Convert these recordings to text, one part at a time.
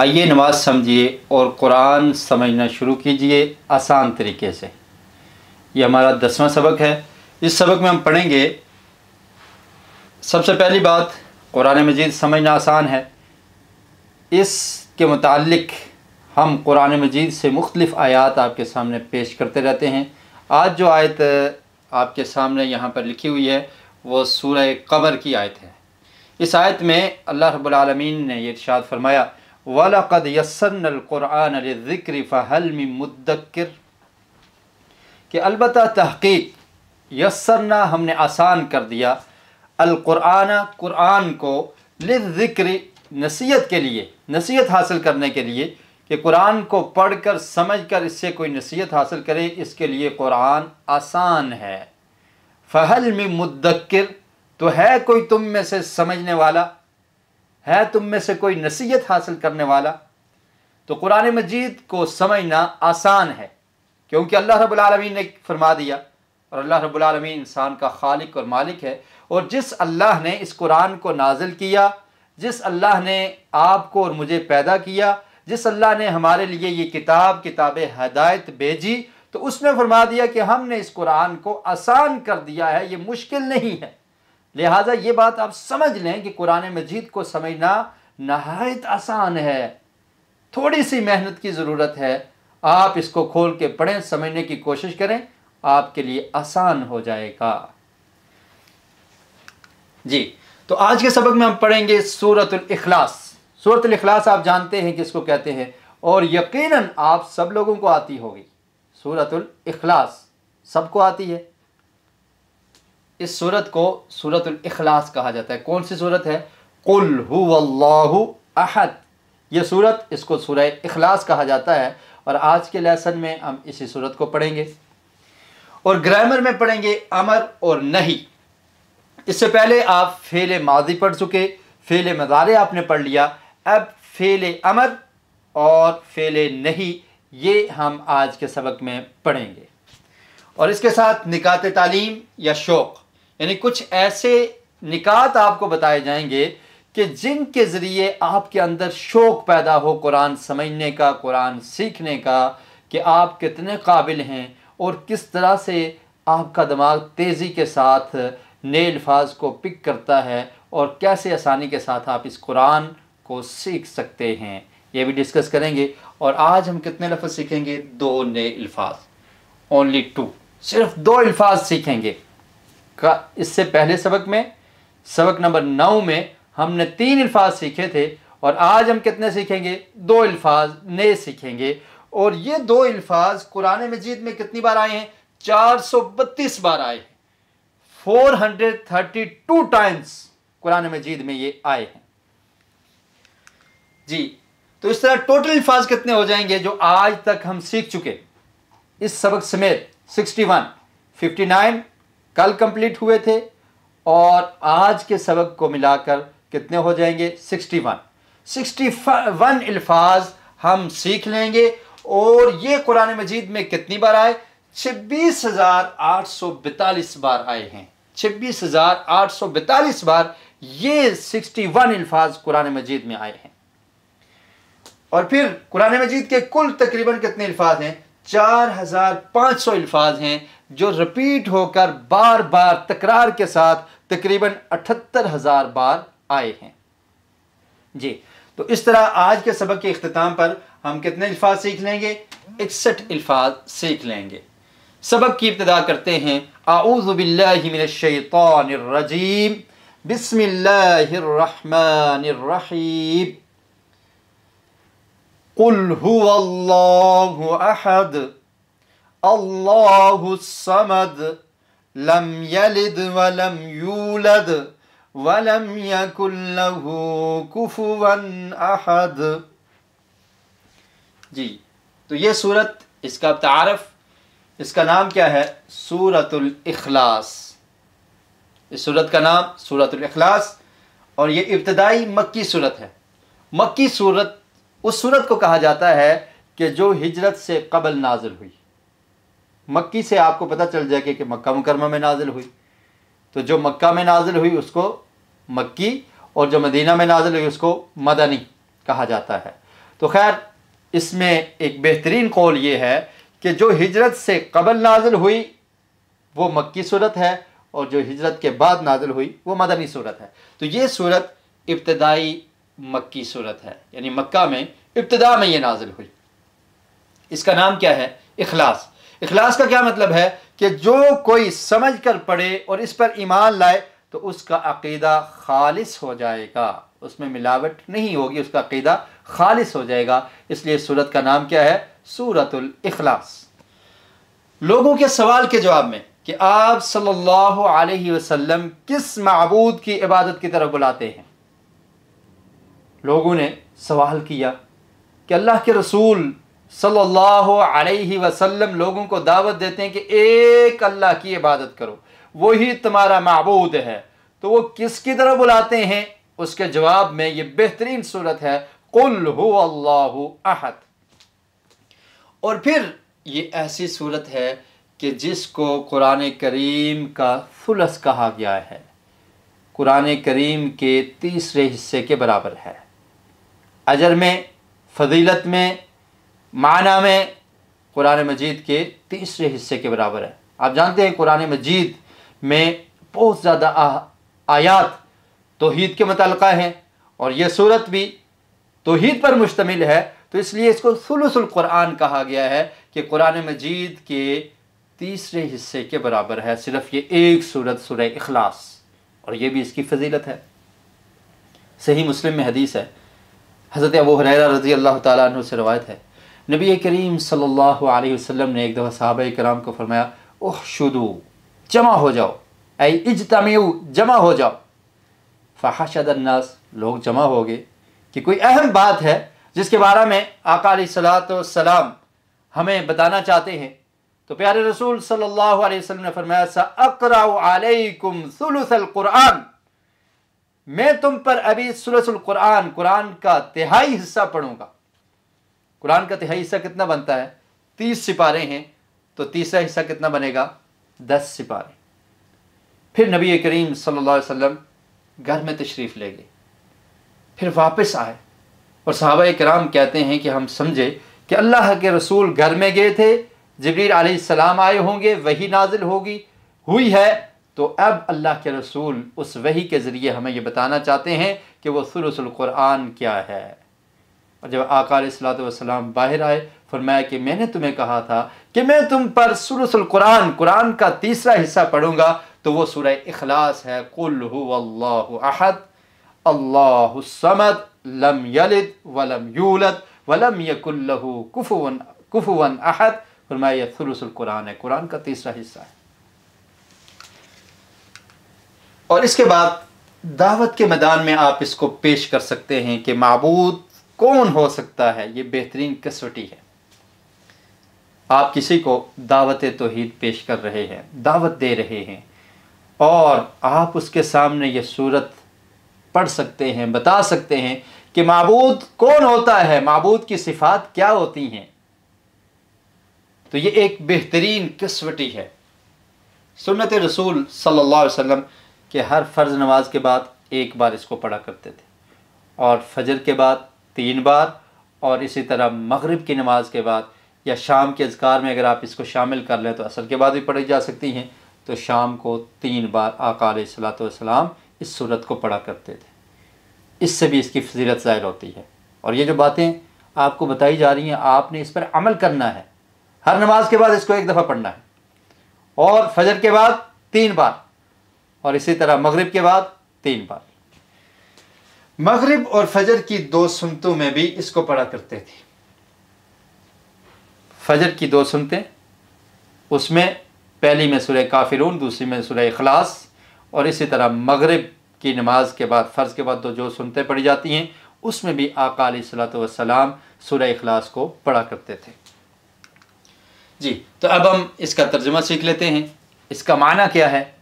आइए नमाज समझिए और कुरान समझना शुरू कीजिए आसान तरीके से ये हमारा दसवां सबक है इस सबक में हम पढ़ेंगे सबसे पहली बात कुरान मजीद समझना आसान है इसके मुतालिक हम कुरान मजीद से मुख्तलिफ़ आयात आपके सामने पेश करते रहते हैं आज जो आयत आपके सामने यहाँ पर लिखी हुई है वो सूर्य कमर की आयत है इस आयत में अल्लाह रब्बुल रबालमीन ने ये इर्शाद फरमाया वलक़द फ़हल मिन मुद्दक्र कि अलबत् तहक़ीक यसरना हमने आसान कर दिया अलकुरान कुरान को लिक्र नसीहत के लिए नसीहत हासिल करने के लिए कि कुरान को पढ़कर समझकर इससे कोई नसीहत हासिल करे इसके लिए कुरान आसान है फ़हल में मुदक्र तो है कोई तुम में से समझने वाला है तुम में से कोई नसीहत हासिल करने वाला तो कुरान मजीद को समझना आसान है क्योंकि अल्लाह रबालमीन ने फरमा दिया और अल्लाह रबालमीन इंसान का खालिक और मालिक है और जिस अल्लाह ने इस कुरान को नाजिल किया जिस अल्लाह ने आपको और मुझे पैदा किया जिस अल्लाह ने हमारे लिए ये किताब किताब हदायत भेजी तो उसने फरमा दिया कि हमने इस कुरान को आसान कर दिया है ये मुश्किल नहीं है लिहाजा ये बात आप समझ लें कि कुरान मजीद को समझना नहायत आसान है थोड़ी सी मेहनत की ज़रूरत है आप इसको खोल के पढ़ें समझने की कोशिश करें आपके लिए आसान हो जाएगा जी तो आज के सबक में हम पढ़ेंगे सूरत अखलास सूरत अखलास आप जानते हैं किसको कहते हैं और यकीनन आप सब लोगों को आती होगी सूरत अखलास सबको आती है इस सूरत को सूरत अखलास कहा जाता है कौन सी सूरत है कुल हुल्लाहु अहद ये सूरत इसको सूरह अखलास कहा जाता है और आज के लेसन में हम इसी सूरत को पढ़ेंगे और ग्रामर में पढ़ेंगे अमर और नहीं इससे पहले आप फेल माजी पढ़ चुके फेल मदारे आपने पढ़ लिया अब फेल अमर और फेल नहीं ये हम आज के सबक में पढ़ेंगे और इसके साथ निकात तालीम या शौक़ यानी कुछ ऐसे निकात आपको बताए जाएंगे कि जिनके ज़रिए आपके अंदर शौक़ पैदा हो कुरान समझने का कुरान सीखने का कि आप कितने काबिल हैं और किस तरह से आपका दिमाग तेज़ी के साथ नए अल्फाज को पिक करता है और कैसे आसानी के साथ आप इस कुरान को सीख सकते हैं ये भी डिस्कस करेंगे और आज हम कितने लफ्ज़ सीखेंगे दो नए अल्फाज ओनली टू सिर्फ दो अल्फाज सीखेंगे का इससे पहले सबक में सबक नंबर नौ में हमने तीन अल्फाज सीखे थे और आज हम कितने सीखेंगे दो अल्फाज नए सीखेंगे और ये दो अल्फाज कुरान मजीद में कितनी बार आए हैं चार सौ बत्तीस बार आए हैं four hundred thirty two times Quran Majeed में ये आए हैं जी तो इस तरह टोटल अल्फाज कितने हो जाएंगे जो आज तक हम सीख चुके इस सबक समेत सिक्सटी वन फिफ्टी नाइन कल कंप्लीट हुए थे और आज के सबक को मिलाकर कितने हो जाएंगे 61 61 अल्फाज हम सीख लेंगे और ये कुरान मजीद में कितनी बार आए छब्बीस हज़ार आठ सौ बैतालीस बार आए हैं छब्बीस हज़ार आठ सौ बतालीस बार ये सिक्सटी वन अल्फाज कुरान मजीद में आए हैं और फिर कुरान मजीद के कुल तकरीबन कितने अल्फाज हैं चार हज़ार पाँच सौ अल्फाज हैं जो रिपीट होकर बार बार तकरार के साथ तकरीबन अठहत्तर हज़ार बार आए हैं जी तो इस तरह आज के सबक के अख्ताम पर हम कितने अल्फाज सीख लेंगे इकसठ अल्फाज सीख लेंगे सबक की इब्तदा करते हैं आऊज़बिल्लिमिनशैतरजीम बसमिल्लर قل هو الله أحد الله الصمد لم يلد ولم يولد ولم يكن له كفوا أحد जी तो ये सूरत इसका अब तारफ इसका नाम क्या है सूरतुल इखलास इस सूरत का नाम सूरतुल इखलास और ये इब्तदाई मक्की सूरत है मक्की सूरत उस सूरत को कहा जाता है कि जो हिजरत से कबल नाजिल हुई मक्की से आपको पता चल जाएगा कि मक्का मुकरमा में नाजिल हुई तो जो मक्का में नाजिल हुई उसको मक्की और जो मदीना में नाजिल हुई उसको मदनी कहा जाता है तो खैर इसमें एक बेहतरीन कौल ये है कि जो हिजरत से कबल नाजिल हुई वो मक्की सूरत है और जो हिजरत के बाद नाजिल हुई वो मदनी सूरत है तो ये सूरत इब्तदाई मक्की सूरत है यानी मक्का में इब्तदा में ये नाजिल हुई इसका नाम क्या है इखलास इखलास का क्या मतलब है कि जो कोई समझ कर पढ़े और इस पर ईमान लाए तो उसका अकीदा खालिस हो जाएगा उसमें मिलावट नहीं होगी उसका अकीदा खालिस हो जाएगा इसलिए सूरत का नाम क्या है सूरतुल इखलास लोगों के सवाल के जवाब में कि आप सल्लल्लाहु अलैहि वसल्लम किस मबूद की इबादत की तरफ बुलाते हैं लोगों ने सवाल किया कि अल्लाह के रसूल सल्लल्लाहु अलैहि वसल्लम लोगों को दावत देते हैं कि एक अल्लाह की इबादत करो वही तुम्हारा मबूद है तो वो किसकी तरह बुलाते हैं उसके जवाब में ये बेहतरीन सूरत है कुल हो अल्लाह अहद और फिर ये ऐसी सूरत है कि जिसको कुरान करीम का फुलस कहा गया है कुरान करीम के तीसरे हिस्से के बराबर है अजर में फजीलत में माना में कुरान मजीद के तीसरे हिस्से के बराबर है आप जानते हैं कुरान मजीद में बहुत ज़्यादा आयात तोहद के मुतल हैं और यह सूरत भी तोहद पर मुश्तमिल है तो इसलिए इसको सलूसल कुरान कहा गया है कि कुरान मजीद के तीसरे हिस्से के बराबर है सिर्फ ये एक सूरत सुर अखलास और ये भी इसकी फजीलत है सही मुस्लिम में हदीस है हज़रत अबू हररा रज़ी अल्लाह तु से रवायत है नबी करीम सल्लल्लाहु अलैहि वसल्लम ने एक दफ़ा साहब कराम को फरमाया ओह शुदू जमा हो जाओ ऐ इज जमा हो जाओ फ़ाहशदन्नास लोग जमा हो गए कि कोई अहम बात है जिसके बारे में आका सलाम हमें बताना चाहते हैं तो प्यारे रसूल सल्लल्लाहु अलैहि वसल्लम ने फरमाया सा अकरा अलैकुम सुलुसल कुरान मैं तुम पर अभी सुलसल कुरान कुरान का तिहाई हिस्सा पढ़ूंगा कुरान का तिहाई हिस्सा कितना बनता है तीस सिपारे हैं तो तीसरा हिस्सा कितना बनेगा दस सिपारे फिर नबी करीम सल्लल्लाहु अलैहि वसल्लम घर में तशरीफ़ ले गए फिर वापस आए और सहाबा कराम कहते हैं कि हम समझे कि अल्लाह के रसूल घर में गए थे जबरील सलाम आए होंगे वही नाजिल होगी हुई है तो अब अल्लाह के रसूल उस वही के ज़रिए हमें ये बताना चाहते हैं कि वो कुरान क्या है और जब आकार सलाम बाहर आए फरमाया कि मैंने तुम्हें कहा था कि मैं तुम पर सुलसलक़ुरान कुरान का तीसरा हिस्सा पढ़ूँगा तो वो सूर अखलास है कुल अहद अल्लाहमद लम यलित वलम यूलत वलम यकुल्लहु कुफवन कुफवन अहद फरमाया सुलसलक़ुरान है कुरान का तीसरा हिस्सा है और इसके बाद दावत के मैदान में आप इसको पेश कर सकते हैं कि मबूद कौन हो सकता है ये बेहतरीन कसौटी है आप किसी को दावत तोहद पेश कर रहे हैं दावत दे रहे हैं और आप उसके सामने ये सूरत पढ़ सकते हैं बता सकते हैं कि मबूद कौन होता है मबूद की सिफात क्या होती हैं तो ये एक बेहतरीन कसवटी है सुनत रसूल सल्ला वसम कि हर फ़र्ज़ नमाज के बाद एक बार इसको पढ़ा करते थे और फजर के बाद तीन बार और इसी तरह मगरिब की नमाज के बाद या शाम के अजकार में अगर आप इसको शामिल कर लें तो असर के बाद भी पढ़ी जा सकती हैं तो शाम को तीन बार आकाल सलाम इस सूरत को पढ़ा करते थे इससे भी इसकी फजीलत ज़ाहिर होती है और ये जो बातें आपको बताई जा रही हैं आपने इस पर अमल करना है हर नमाज के बाद इसको एक दफ़ा पढ़ना है और फजर के बाद तीन बार और इसी तरह मगरिब के बाद तीन बार मगरिब और फजर की दो सुनतों में भी इसको पढ़ा करते थे फजर की दो सुनते उसमें पहली में सुरह काफिरून दूसरी में सुरह अखलास और इसी तरह मगरिब की नमाज के बाद फ़र्ज के बाद दो जो सुनते पढ़ी जाती हैं उसमें भी आका सलाम सुरह अखलास को पढ़ा करते थे जी तो अब हम इसका तर्जुमा सीख लेते हैं इसका माना क्या है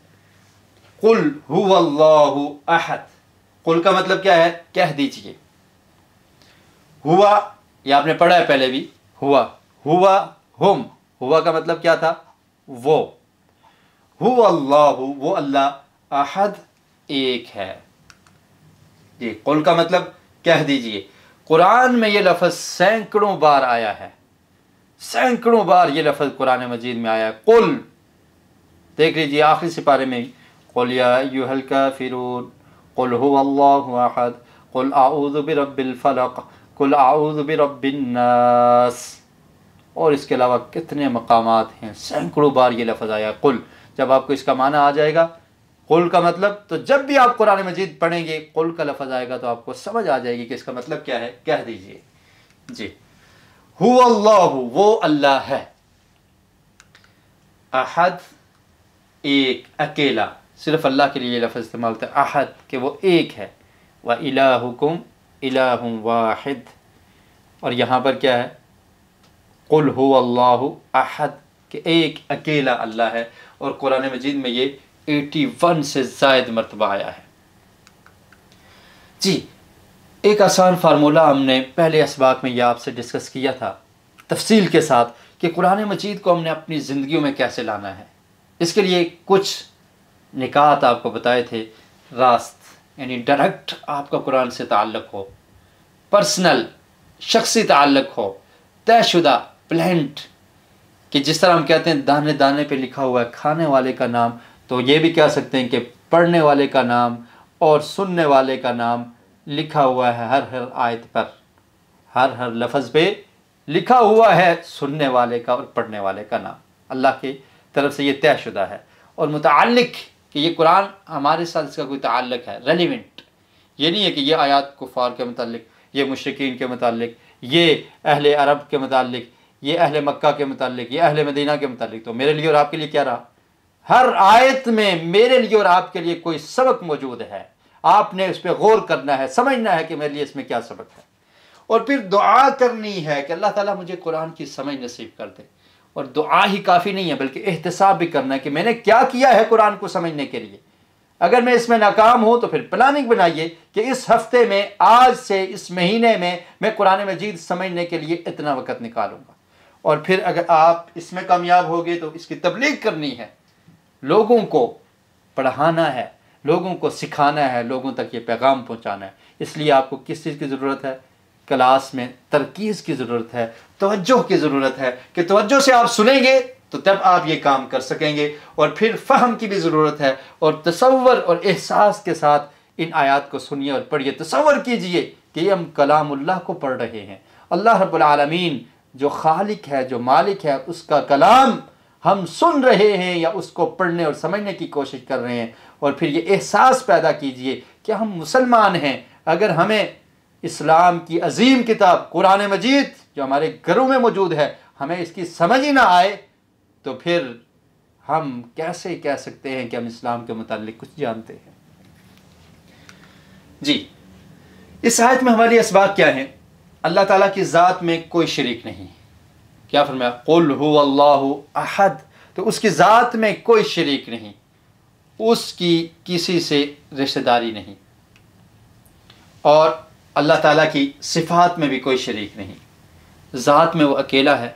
कुल हु अहद कुल का मतलब क्या है कह दीजिए हुआ ये आपने पढ़ा है पहले भी हुआ हुआ हुम हुआ का मतलब क्या था वो हु वो अल्लाह अहद एक है जी कुल का मतलब कह दीजिए कुरान में ये लफज सैकड़ों बार आया है सैकड़ों बार ये लफज कुरान मजीद में आया है कुल देख लीजिए आखिरी सिपारे में قل يا أيها الكافرون قل هو الله أحد قل أعوذ برب قل कुल برب الناس और इसके अलावा कितने मकाम हैं सैकड़ों बार ये लफज आया कुल जब आपको इसका माना आ जाएगा कुल का मतलब तो जब भी आप कुरान मजीद पढ़ेंगे कुल का लफज आएगा तो आपको समझ आ जाएगी कि इसका मतलब क्या है कह दीजिए जी हु अल्लाह वो अल्लाह है अहद एक अकेला सिर्फ अल्लाह के लिए लफ्ज़ इस्तेमाल होता है अहद के वो एक है व इलाहुकुम इलाहुम वाहिद और यहाँ पर क्या है कुल हो अल्लाह अहद के एक अकेला अल्लाह है और कुरान मजीद में ये 81 से जायद मरतबा आया है जी एक आसान फार्मूला हमने पहले इसबाक में यह आपसे डिस्कस किया था तफसील के साथ कि कुरान मजीद को हमने अपनी ज़िंदगी में कैसे लाना है इसके लिए कुछ निकात आपको बताए थे रास्त यानी डायरेक्ट आपका कुरान से ताल्लुक़ हो पर्सनल शख्सी ताल्लुक़ हो तयशुदा प्लेंट कि जिस तरह हम कहते हैं दाने दाने पे लिखा हुआ है खाने वाले का नाम तो ये भी कह सकते हैं कि पढ़ने वाले का नाम और सुनने वाले का नाम लिखा हुआ है हर हर आयत पर हर हर लफ्ज़ पे लिखा हुआ है सुनने वाले का और पढ़ने वाले का नाम अल्लाह की तरफ से ये तयशुदा है और मुतल कि ये कुरान हमारे साथ इसका कोई ताल्लक है रेलिवेंट ये नहीं है कि ये आयात कुफार के मतलब ये मशरकिन के मतलब ये अहल अरब के मतलब ये अहल मक्का के मतलब ये अहल मदीना के मतलब तो मेरे लिए और आपके लिए क्या रहा हर आयत में मेरे लिए और आपके लिए कोई सबक मौजूद है आपने उस पर गौर करना है समझना है कि मेरे लिए इसमें क्या सबक है और फिर दुआ करनी है कि अल्लाह ताला मुझे कुरान की समझ नसीब कर दे और दुआ ही काफ़ी नहीं है बल्कि एहतसाब भी करना है कि मैंने क्या किया है कुरान को समझने के लिए अगर मैं इसमें नाकाम हूँ तो फिर प्लानिंग बनाइए कि इस हफ्ते में आज से इस महीने में मैं कुरान मजीद समझने के लिए इतना वक्त निकालूंगा और फिर अगर आप इसमें कामयाब हो गए तो इसकी तबलीग करनी है लोगों को पढ़ाना है लोगों को सिखाना है लोगों तक ये पैगाम पहुँचाना है इसलिए आपको किस चीज़ की ज़रूरत है क्लास में तरकीज़ की ज़रूरत है तोज्जो की ज़रूरत है कि तोज्जो से आप सुनेंगे तो तब आप ये काम कर सकेंगे और फिर फहम की भी ज़रूरत है और तस्वर और एहसास के साथ इन आयात को सुनिए और पढ़िए तस्वर कीजिए कि हम कलाम अल्लाह को पढ़ रहे हैं अल्लाह रबालमीन जो खालिक है जो मालिक है उसका कलाम हम सुन रहे हैं या उसको पढ़ने और समझने की कोशिश कर रहे हैं और फिर ये एहसास पैदा कीजिए कि हम मुसलमान हैं अगर हमें इस्लाम की अजीम किताब कुरान मजीद जो हमारे घरों में मौजूद है हमें इसकी समझ ही ना आए तो फिर हम कैसे कह सकते हैं कि हम इस्लाम के मुतालिक कुछ जानते हैं जी इस आयत में हमारे इसबाक क्या हैं अल्लाह ताला की ज़ात में कोई शरीक नहीं क्या फरमाया कुल हु अल्लाह अहद तो उसकी ज़ात में कोई शरीक नहीं उसकी किसी से रिश्तेदारी नहीं और अल्लाह ताला की सिफात में भी कोई शरीक नहीं ज़ात में वो अकेला है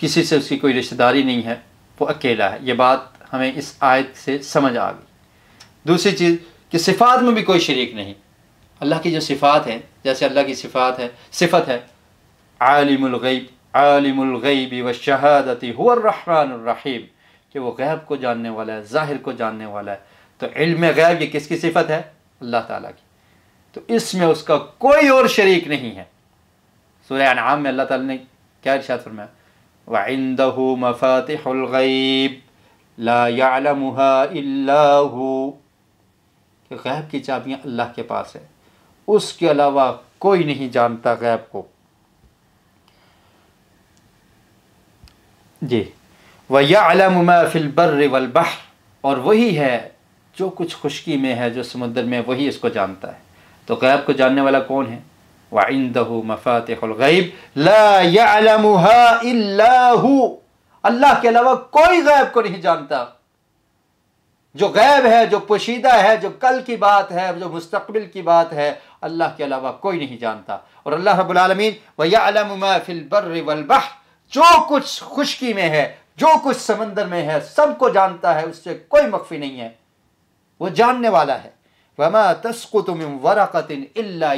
किसी से उसकी कोई रिश्तेदारी नहीं है वो अकेला है ये बात हमें इस आयत से समझ आ गई दूसरी चीज़ कि सिफात में भी कोई शरीक नहीं अल्लाह की जो सिफात हैं जैसे अल्लाह की सिफात है सिफत है आलिमगैब आलिमगैबी व शहादती हुररहमानरहीम कि वो गैब को जानने वाला है ज़ाहिर को जानने वाला है तो इल्म गैब ये किसकी सिफत है अल्लाह ताला की तो इसमें उसका कोई और शरीक नहीं है सूर्य अनाम में अल्लाह ताला ने क्या इर्शाद फरमाया वंदहू मफातहलगैब कि गैब की चाबियाँ अल्लाह के पास है उसके अलावा कोई नहीं जानता गैब को जी वया फिलबर वलबहर और वही है जो कुछ खुशकी में है जो समुद्र में वही इसको जानता है तो गैब को जानने वाला कौन है वाइंदहु मफातलगैब लाहू अल्लाह के अलावा कोई गैब को नहीं जानता जो गैब है जो पोशीदा है जो कल की बात है जो मुस्तबिल की बात है अल्लाह के अलावा कोई नहीं जानता और अल्लाह रबालमीन वयालमफिलबरबह जो कुछ खुशकी में है जो कुछ समंदर में है सबको जानता है उससे कोई मख्फी नहीं है वो जानने वाला है वमा तस्कुतुम वरकतिन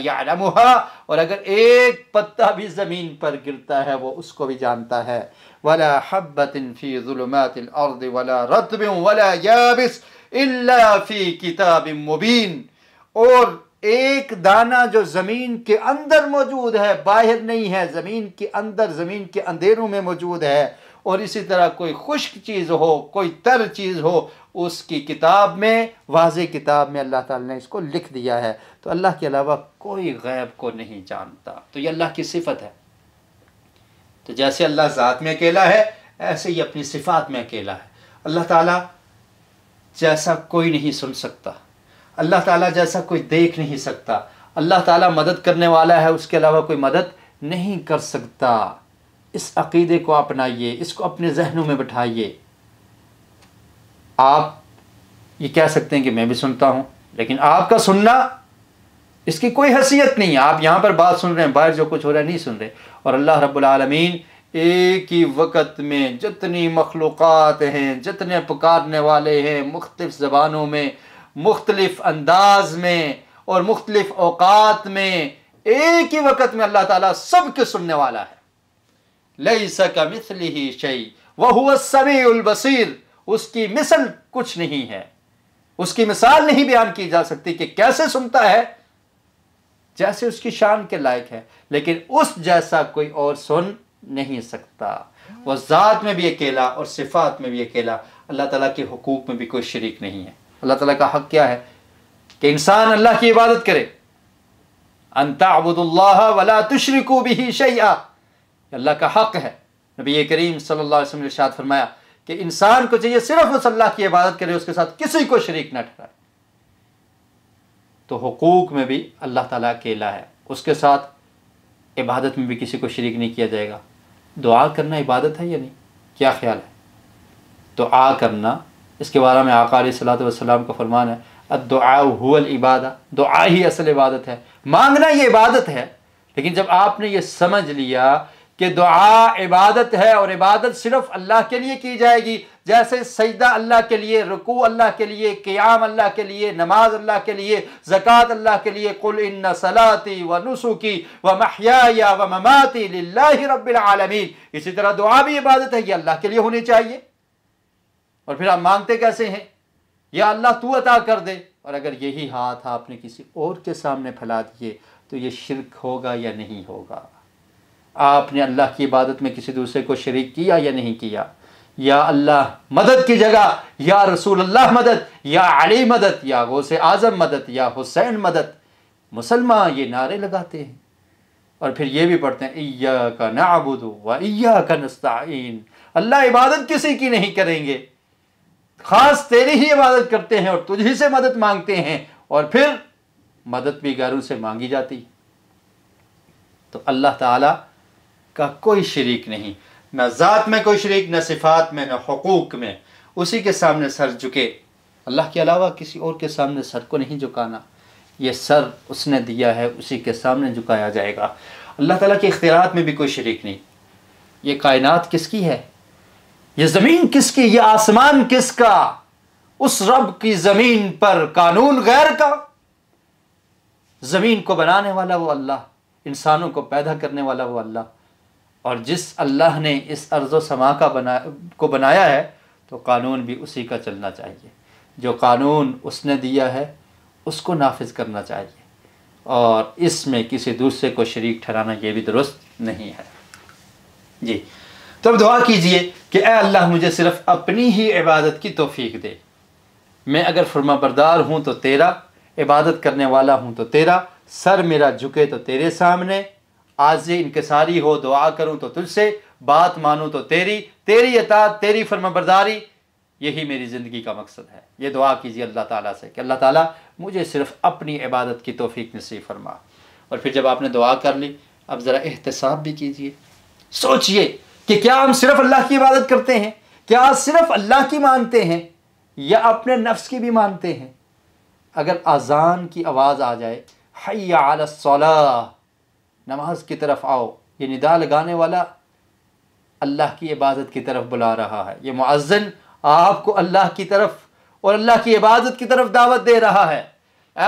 यालमुहा और अगर एक पत्ता भी ज़मीन पर गिरता है वो उसको भी जानता है वला हब्बतिन फ़ी ज़ुलुमातिल वला रतब वला याबिस इल्ला फ़ी किताब मुबीन और एक दाना जो ज़मीन के अंदर मौजूद है बाहर नहीं है ज़मीन के अंदर ज़मीन के अंधेरों में मौजूद है और इसी तरह कोई खुश्क चीज़ हो कोई तर चीज़ हो उसकी किताब में वाज किताब में अल्लाह ताला ने इसको लिख दिया है तो अल्लाह के अलावा कोई गैब को नहीं जानता तो ये अल्लाह की सिफत है तो जैसे अल्लाह ज़ात में अकेला है ऐसे ही अपनी सिफात में अकेला है अल्लाह ताला जैसा कोई नहीं सुन सकता अल्लाह ताला जैसा कोई देख नहीं सकता अल्लाह ताला मदद करने वाला है उसके अलावा कोई मदद नहीं कर सकता इस अकीदे को अपनाइए इसको अपने जहनों में बैठाइए आप ये कह सकते हैं कि मैं भी सुनता हूँ लेकिन आपका सुनना इसकी कोई हसीियत नहीं है आप यहाँ पर बात सुन रहे हैं बाहर जो कुछ हो रहा है नहीं सुन रहे और अल्लाह रबालमीन एक ही वक़्त में जितनी मखलूक़ हैं जितने पुकारने वाले हैं मुख्तफ ज़बानों में मुख्तलफ़ अंदाज में और मुख्तलिफ अवकात में एक ही वक़्त में अल्लाह ताली सब के सुनने वाला है लई सका मिसली ही शई वह हुआ सभी उलबसीर उसकी मिसल कुछ नहीं है उसकी मिसाल नहीं बयान की जा सकती कि कैसे सुनता है जैसे उसकी शान के लायक है लेकिन उस जैसा कोई और सुन नहीं सकता वह ज़ात में भी अकेला और सिफात में भी अकेला अल्लाह तला के हकूक़ में भी कोई शरीक नहीं है अल्लाह तला का हक क्या है कि इंसान अल्लाह की इबादत करे अनताबुदुल्लाह वला को भी शैया अल्लाह का हक है नबी करीम सल्लल्लाहु अलैहि वसल्लम ने शाद फरमाया कि इंसान को चाहिए सिर्फ उस अल्लाह की इबादत करे उसके साथ किसी को शरीक ना ठहराए तो हकूक में भी अल्लाह ताला अकेला है उसके साथ इबादत में भी किसी को शरीक नहीं किया जाएगा दुआ करना इबादत है या नहीं क्या ख्याल है तो आ करना इसके बारे में आकार सलाम का फरमान है दुआ हुल इबादा दुआ ही असल इबादत है मांगना ये इबादत है लेकिन जब आपने ये समझ लिया कि दुआ इबादत है और इबादत सिर्फ अल्लाह के लिए की जाएगी जैसे सजदा अल्लाह के लिए रुकू अल्लाह के लिए क्याम अल्लाह के लिए नमाज अल्लाह के लिए ज़क़़त अल्लाह के लिए कुल इन सलाती व नसुकी व महिया व ममाती रबालमीन इसी तरह दुआ भी इबादत है ये अल्लाह के लिए होनी चाहिए और फिर आप मांगते कैसे हैं या अल्लाह तू अता कर दे और अगर यही हाथ आपने किसी और के सामने फैला दिए तो ये शिरक होगा या नहीं होगा आपने अल्लाह की इबादत में किसी दूसरे को शरीक किया या नहीं किया या अल्लाह मदद की जगह या रसूल अल्लाह मदद या अली मदद या गौस आज़म मदद या हुसैन मदद मुसलमान ये नारे लगाते हैं और फिर ये भी पढ़ते हैं इया का नाबुदो व इया का नस्ताइन अल्लाह इबादत किसी की नहीं करेंगे ख़ास तेरी ही इबादत करते हैं और तुझी से मदद मांगते हैं और फिर मदद भी गैरों से मांगी जाती तो अल्लाह ताला का कोई शरीक नहीं न ज़ात में कोई शरीक न सिफात में न हकूक़ में उसी के सामने सर झुके अल्लाह के अलावा किसी और के सामने सर को नहीं झुकाना ये सर उसने दिया है उसी के सामने झुकाया जाएगा अल्लाह ताला के इख्तियारत में भी कोई शरीक नहीं ये कायनात किसकी है ये ज़मीन किसकी ये आसमान किसका उस रब की ज़मीन पर कानून गैर का ज़मीन को बनाने वाला वो अल्लाह इंसानों को पैदा करने वाला वो अल्लाह और जिस अल्लाह ने इस अर्ज़ समा का बना को बनाया है तो कानून भी उसी का चलना चाहिए जो कानून उसने दिया है उसको नाफिज करना चाहिए और इसमें किसी दूसरे को शरीक ठहराना यह भी दुरुस्त नहीं है जी तो अब दुआ कीजिए कि ए अल्लाह मुझे सिर्फ अपनी ही इबादत की तोफ़ी दे मैं अगर फरमा बरदार हूँ तो तेरा इबादत करने वाला हूँ तो तेरा सर मेरा झुके तो तेरे सामने आज इनकसारी हो दुआ करूं तो तुझसे बात मानूं तो तेरी तेरी अता तेरी फर्मबरदारी यही मेरी ज़िंदगी का मकसद है ये दुआ कीजिए अल्लाह ताला से कि अल्लाह ताला मुझे सिर्फ अपनी इबादत की तोफ़ी नसीब फरमा और फिर जब आपने दुआ कर ली अब ज़रा एहतसाब भी कीजिए सोचिए कि क्या हम सिर्फ अल्लाह की इबादत करते हैं क्या सिर्फ अल्लाह की मानते हैं या अपने नफ्स की भी मानते हैं अगर अजान की आवाज़ आ जाए आल सलाह नमाज की तरफ आओ ये निदा लगाने वाला अल्लाह की इबादत की तरफ बुला रहा है ये मुआजन आपको अल्लाह की तरफ और अल्लाह की इबादत की तरफ दावत दे रहा है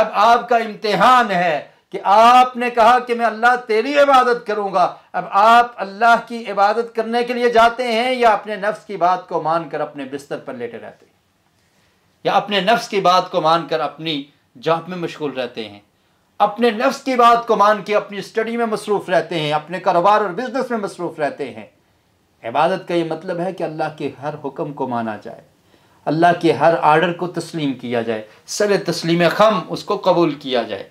अब आपका इम्तहान है कि आपने कहा कि मैं अल्लाह तेरी इबादत करूंगा अब आप अल्लाह की इबादत करने के लिए जाते हैं या अपने नफ्स की बात को मानकर अपने बिस्तर पर लेटे रहते हैं या अपने नफ्स की बात को मानकर अपनी जॉब में मशगूल रहते हैं अपने नफ्स की बात को मान के अपनी स्टडी में मसरूफ़ रहते हैं अपने कारोबार और बिजनेस में मसरूफ़ रहते हैं इबादत का ये मतलब है कि अल्लाह के हर हुक्म को माना जाए अल्लाह के हर आर्डर को तस्लीम किया जाए सर तस्लीम खम उसको कबूल किया जाए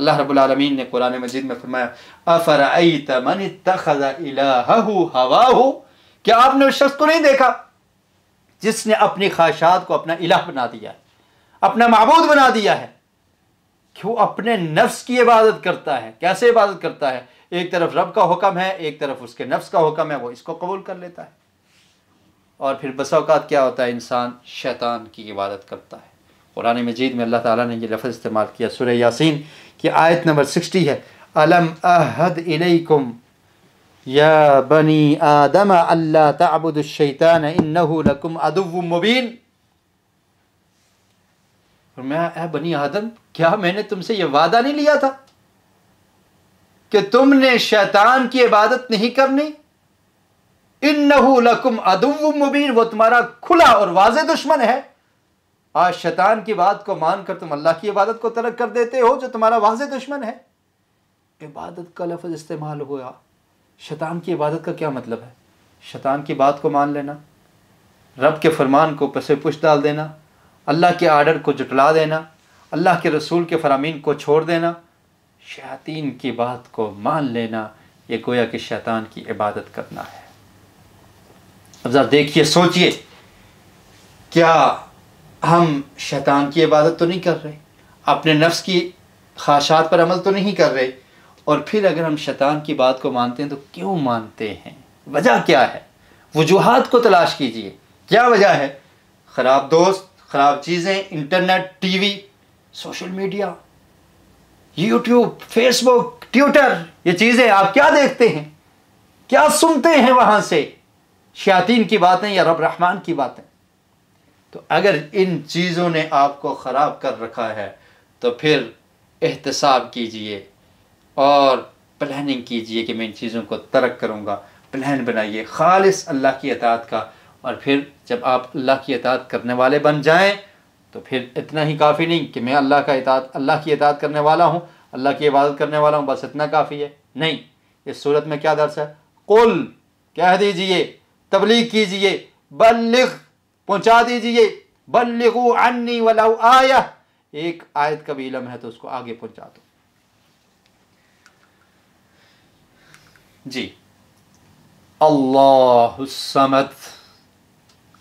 अल्लाह रबालमीन ने कुरान मजीद में फरमाया क्या आपने उस शख्स को नहीं देखा जिसने अपनी ख्वाहिशात को अपना इलाह बना दिया अपना मबूद बना दिया है कि वो अपने नफ्स की इबादत करता है कैसे इबादत करता है एक तरफ रब का हुक्म है एक तरफ उसके नफ्स का हुक्म है वो इसको कबूल कर लेता है और फिर बसाओकात क्या होता है इंसान शैतान की इबादत करता है कुरान मजीद में अल्लाह ताला ने ये लफ्ज़ इस्तेमाल किया सुर यासीन की आयत नंबर सिक्सटी है अलम अहद इलैकुम या बनी आदम अल्लाह तबुदशैतान इन्नहु लकुम अदुव्वु मुबीन और मैं ए बनी आदम क्या मैंने तुमसे यह वादा नहीं लिया था कि तुमने शैतान की इबादत नहीं करनी इन लकुम अदुव मुबीन वो तुम्हारा खुला और वाज दुश्मन है आज शैतान की बात को मानकर तुम अल्लाह की इबादत को तरक कर देते हो जो तुम्हारा वाज दुश्मन है इबादत का लफ्ज़ इस्तेमाल हुआ शैतान की इबादत का क्या मतलब है शैतान की बात को मान लेना रब के फरमान को पसे पुश डाल देना अल्लाह के आर्डर को जुटला देना अल्लाह के रसूल के फरामीन को छोड़ देना शैतिन की बात को मान लेना ये गोया कि शैतान की इबादत करना है अब ज़रा देखिए सोचिए क्या हम शैतान की इबादत तो नहीं कर रहे अपने नफ्स की खाशात पर अमल तो नहीं कर रहे और फिर अगर हम शैतान की बात को मानते हैं तो क्यों मानते हैं वजह क्या है वजूहत को तलाश कीजिए क्या वजह है ख़राब दोस्त ख़राब चीज़ें internet TV social media YouTube Facebook Twitter ये चीज़ें आप क्या देखते हैं क्या सुनते हैं वहाँ से शयातीन की बातें या रब रहमान की बातें तो अगर इन चीज़ों ने आपको ख़राब कर रखा है तो फिर एहतसाब कीजिए और प्लानिंग कीजिए कि मैं इन चीज़ों को तरक करूँगा प्लान बनाइए खालिस अल्लाह की अतात का और फिर जब आप अल्लाह की इतात करने वाले बन जाएं तो फिर इतना ही काफ़ी नहीं कि मैं अल्लाह का इतात अल्लाह की इतात करने वाला हूँ अल्लाह की इबादत करने वाला हूँ बस इतना काफ़ी है नहीं इस सूरत में क्या दर्श है कुल कह दीजिए तबलीग कीजिए बल्लिग पहुँचा दीजिए बल्लिगो अन्नी वाला आया एक आयत का भी इलम है तो उसको आगे पहुँचा दो जी अल्लाह समद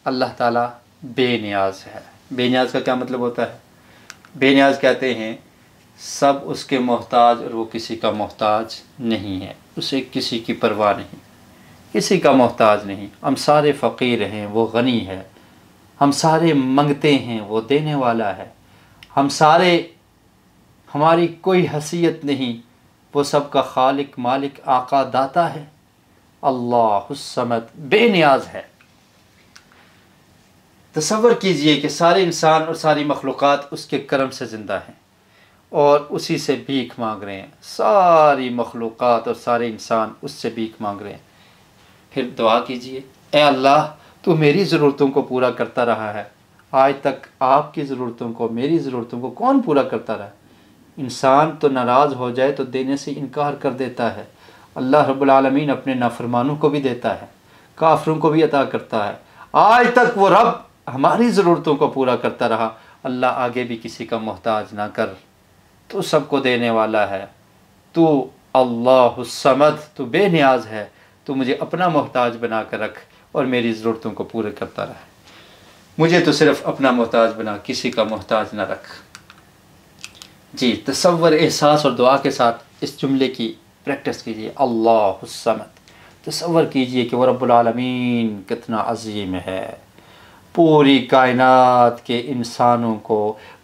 अल्लाह ताला बेनियाज है बेनियाज का क्या मतलब होता है बेनियाज कहते हैं सब उसके मोहताज और वो किसी का मोहताज नहीं है उसे किसी की परवाह नहीं किसी का मोहताज नहीं हम सारे फ़कीर हैं वो गनी है हम सारे मंगते हैं वो देने वाला है हम सारे हमारी कोई हसीियत नहीं वो सब का खालिक मालिक आका दाता है अल्लाह समत बेनियाज है तस्वर कीजिए कि सारे इंसान और सारी मखलूक उसके करम से ज़िंदा हैं और उसी से भीख मांग रहे हैं सारी मखलूक और सारे इंसान उससे भीख मांग रहे हैं फिर दुआ कीजिए ए अल्लाह तू मेरी ज़रूरतों को पूरा करता रहा है आज तक आपकी ज़रूरतों को मेरी ज़रूरतों को कौन पूरा करता रहा इंसान तो नाराज़ हो जाए तो देने से इनकार कर देता है अल्लाह रब्लमीन अपने नाफरमानों को भी देता है काफरों को भी अता करता है आज तक वो रब हमारी ज़रूरतों को पूरा करता रहा अल्लाह आगे भी किसी का मोहताज ना कर तो सबको देने वाला है तो अल्लाह समद तो बेनियाज है तो मुझे अपना मोहताज बना कर रख और मेरी ज़रूरतों को पूरा करता रहा मुझे तो सिर्फ अपना मोहताज बना किसी का मोहताज ना रख जी तस्वर एहसास और दुआ के साथ इस जुमले की प्रैक्टिस कीजिए अल्लाह समद तस्वर कीजिए कि वह रबालमीन कितना अजीम है पूरी कायनात के इंसानों को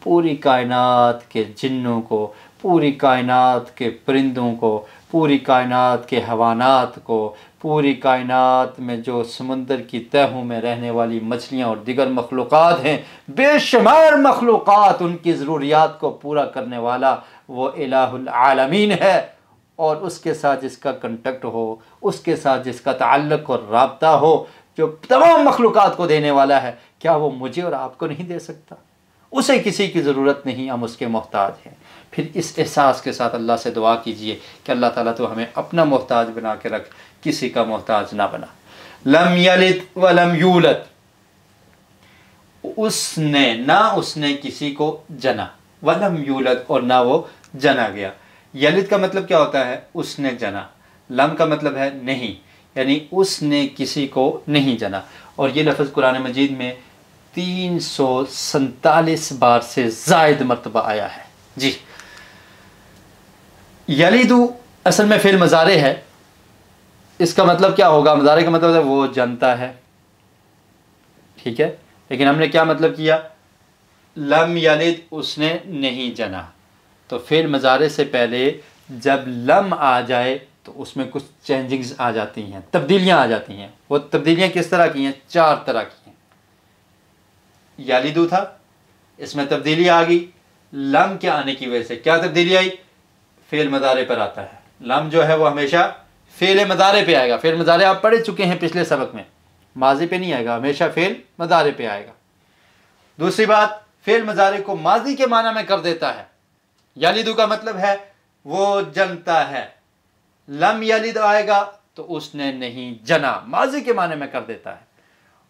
पूरी कायनात के जिन्नों को पूरी कायनात के परिंदों को पूरी कायनात के हवानात को पूरी कायनात में जो समंदर की तहों में रहने वाली मछलियाँ और दिगर मखलूक़ हैं बेशुमार मखलूक़ उनकी ज़रूरियात को पूरा करने वाला वो अलामीन है और उसके साथ जिसका कंटक्ट हो उसके साथ जिसका ताल्लक और रबता हो जो तमाम मखलूक को देने वाला है क्या वो मुझे और आपको नहीं दे सकता उसे किसी की ज़रूरत नहीं हम उसके मोहताज हैं फिर इस एहसास के साथ अल्लाह से दुआ कीजिए कि अल्लाह ताला तो हमें अपना मोहताज बना के रख किसी का मोहताज ना बना लम यलित व लम यूलत उसने ना उसने किसी को जना वलम यूलत और ना वो जना गया यलित का मतलब क्या होता है उसने जना लम का मतलब है नहीं यानी उसने किसी को नहीं जाना और ये लफ्ज़ कुरान मजीद में तीन सौ सैतालीस बार से जायद मरतबा आया है जी यलीदू असल में फिर मज़ारे है इसका मतलब क्या होगा मज़ारे का मतलब है वो जानता है ठीक है लेकिन हमने क्या मतलब किया लम यलिद उसने नहीं जना तो फिर मज़ारे से पहले जब लम आ जाए तो उसमें कुछ चेंजिंग्स आ जाती हैं तब्दीलियां आ जाती हैं वो तब्दीलियाँ किस तरह की हैं चार तरह की हैं दू था इसमें तब्दीली आ गई लम के आने की वजह से क्या तब्दीली आई फेल मदारे पर आता है लम जो है वो हमेशा फेल मदारे पे आएगा फेल मदारे आप पढ़े चुके हैं पिछले सबक में माजी पे नहीं आएगा हमेशा फेल मदारे पे आएगा दूसरी बात फेल मजारे को माजी के माना में कर देता है यालिदू का मतलब है वो जनता है लम यलिद आएगा तो उसने नहीं जना माजी के माने में कर देता है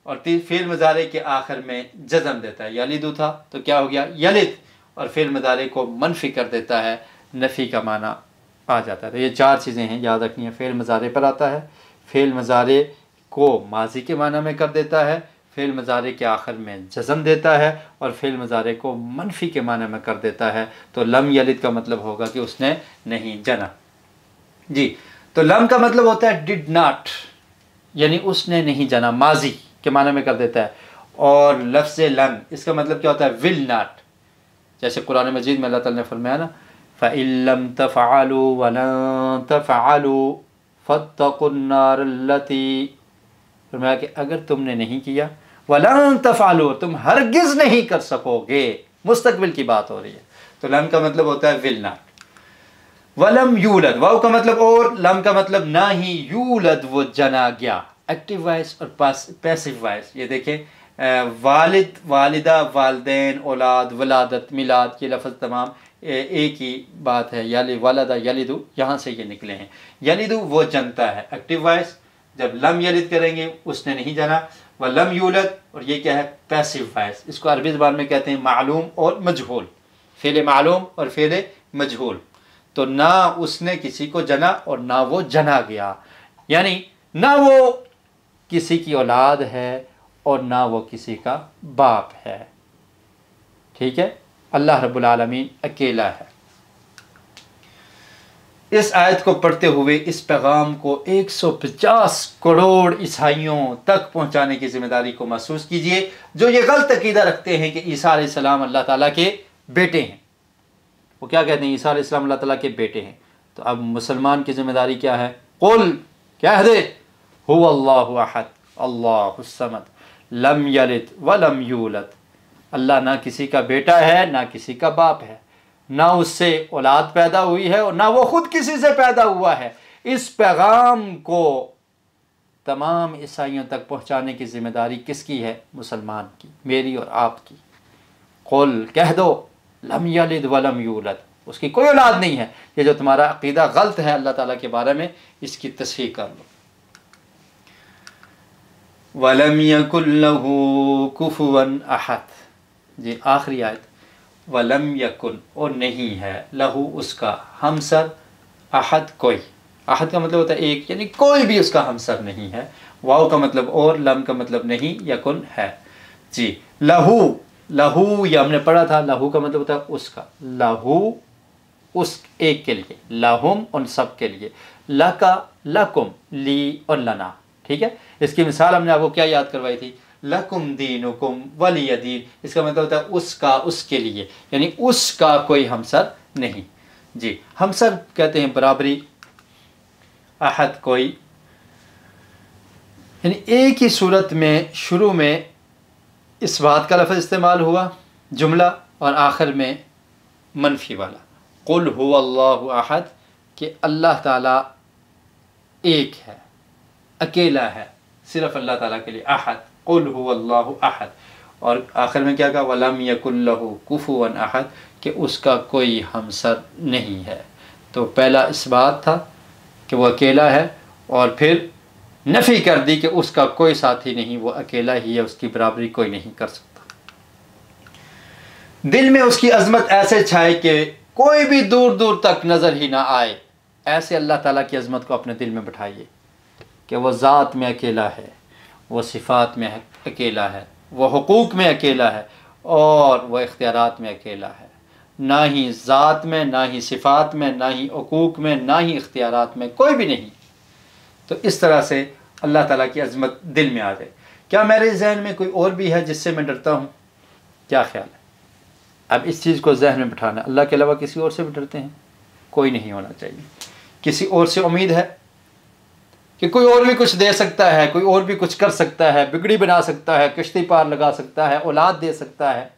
और फेल मजारे के आखिर में जजम देता है यलिदू था तो क्या हो गया यलिद और फेल मज़ारे को मनफी कर देता है नफ़ी का माना आ जाता है तो ये चार चीज़ें हैं याद रखनी है फेल मज़ारे पर आता है फेल मज़ारे को माजी के माना में कर देता है फेल मज़ारे के आखिर में जज़म देता है और फेल मज़ारे को मनफी के माना में कर देता है तो लम यलिद का मतलब होगा कि उसने नहीं जना जी तो लम का मतलब होता है डिड नाट यानी उसने नहीं जाना माजी के माने में कर देता है और लफ्ज़ लन इसका मतलब क्या होता है विल नाट जैसे कुरान मजीद में अल्लाह ने फरमाया ना फ़लम तफ़ालु वलन तफ़ालू फ़तनारती फरमाया कि अगर तुमने नहीं किया वलन तफ़ालु तुम हरगिज़ नहीं कर सकोगे मुस्तबिल की बात हो रही है तो लन का मतलब होता है विल नाट वलम यूलद वाउ का मतलब और लम का मतलब ना ही यूलद वो जना गया एक्टिव वाइस और पैसिव वाइस ये देखें वालिद वालिदा वालदेन औलाद वलादत मिलाद ये लफ्ज़ तमाम एक ही बात है याली वालदा यलिदू यहाँ से ये निकले हैं यलिदू वो जनता है एक्टिव वाइस जब लम यलिद करेंगे उसने नहीं जाना व लम यूलत और ये क्या है पैसिव वाइस इसको अरबी ज़बान में कहते हैं मालूम और मजहूल फेले मालूम और फेले मजहूल तो ना उसने किसी को जना और ना वो जना गया यानी ना वो किसी की औलाद है और ना वो किसी का बाप है ठीक है अल्लाह रब्बुल रबालमीन अकेला है इस आयत को पढ़ते हुए इस पैगाम को 150 करोड़ ईसाइयों तक पहुंचाने की जिम्मेदारी को महसूस कीजिए जो ये गलत अकीदा रखते हैं कि ईसा सलाम अल्लाह ताला के बेटे हैं वो क्या कहते हैं ईसा इस्लाम अल्लाह ताला के बेटे हैं तो अब मुसलमान की जिम्मेदारी क्या है कुल क्या है दे हो अल्लाह अहद अल्लाहमद लम यलित व लम यूलत अल्लाह ना किसी का बेटा है ना किसी का बाप है ना उससे औलाद पैदा हुई है और ना वो ख़ुद किसी से पैदा हुआ है इस पैगाम को तमाम ईसाइयों तक पहुंचाने की जिम्मेदारी किसकी है मुसलमान की मेरी और आपकी कुल कह दो लम वलम यूलद उसकी कोई औलाद नहीं है ये जो तुम्हारा अकीदा गलत है अल्लाह ताला के बारे में इसकी तस्ह कर लो वलम लहू कुफवन अहद जी आखिरी आयत वलम यकुल और नहीं है लहू उसका हमसर अहद कोई अहद का मतलब होता है एक यानी कोई भी उसका हमसर नहीं है वाव का मतलब और लम का मतलब नहीं यकुन है जी लहू लहू ये हमने पढ़ा था लहू का मतलब होता है उसका लहू उस एक के लिए लहुम उन सब के लिए ल का लकुम ली और लना ठीक है इसकी मिसाल हमने आपको क्या याद करवाई थी लकुम दीन हुकुम वली दीन इसका मतलब होता है उसका उसके लिए यानी उसका कोई हमसर नहीं जी हमसर कहते हैं बराबरी अहद कोई यानी एक ही सूरत में शुरू में इस बात का लफ्ज़ इस्तेमाल हुआ जुमला और आखिर में मनफी वाला कुल हुल्लाहद कि अल्लाह ताला एक है अकेला है सिर्फ अल्लाह ताला के लिए आहद कुल हुल्लाहद और आखिर में क्या कहा वलम यकुल्लहु कुफुवन अहद कि उसका कोई हमसर नहीं है तो पहला इस बात था कि वो अकेला है और फिर नफ़ी कर दी कि उसका कोई साथी नहीं वो अकेला ही है उसकी बराबरी कोई नहीं कर सकता दिल में उसकी अजमत ऐसे छाए कि कोई भी दूर दूर तक नज़र ही ना आए ऐसे अल्लाह ताला की अजमत को अपने दिल में बैठाइए कि वह ज़ात में अकेला है वह सिफात में अकेला है वह हकूक़ में अकेला है और वह इख्तियार में अकेला है ना ही ज़ात में ना ही सिफात में ना ही हकूक़ में ना ही इख्तियार में कोई भी नहीं तो इस तरह से अल्लाह ताला की अजमत दिल में आ जाए क्या मेरे जहन में कोई और भी है जिससे मैं डरता हूँ क्या ख्याल है अब इस चीज़ को जहन में बिठाना अल्लाह के अलावा किसी और से भी डरते हैं कोई नहीं होना चाहिए किसी और से उम्मीद है कि कोई और भी कुछ दे सकता है कोई और भी कुछ कर सकता है बिगड़ी बना सकता है किश्ती पार लगा सकता है औलाद दे सकता है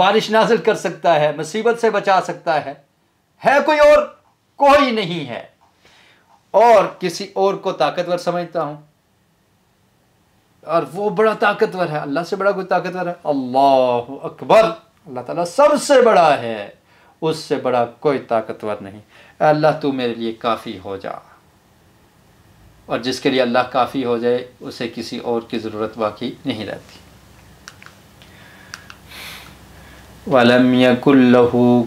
बारिश नाजिल कर सकता है मुसीबत से बचा सकता है है कोई और कोई नहीं है और किसी और को ताकतवर समझता हूं और वो बड़ा ताकतवर है अल्लाह से बड़ा कोई ताकतवर है अल्लाह अकबर अल्लाह ताला सबसे बड़ा है उससे बड़ा कोई ताकतवर नहीं अल्लाह तू मेरे लिए काफ़ी हो जा और जिसके लिए अल्लाह काफ़ी हो जाए उसे किसी और की ज़रूरत बाकी नहीं रहती वलम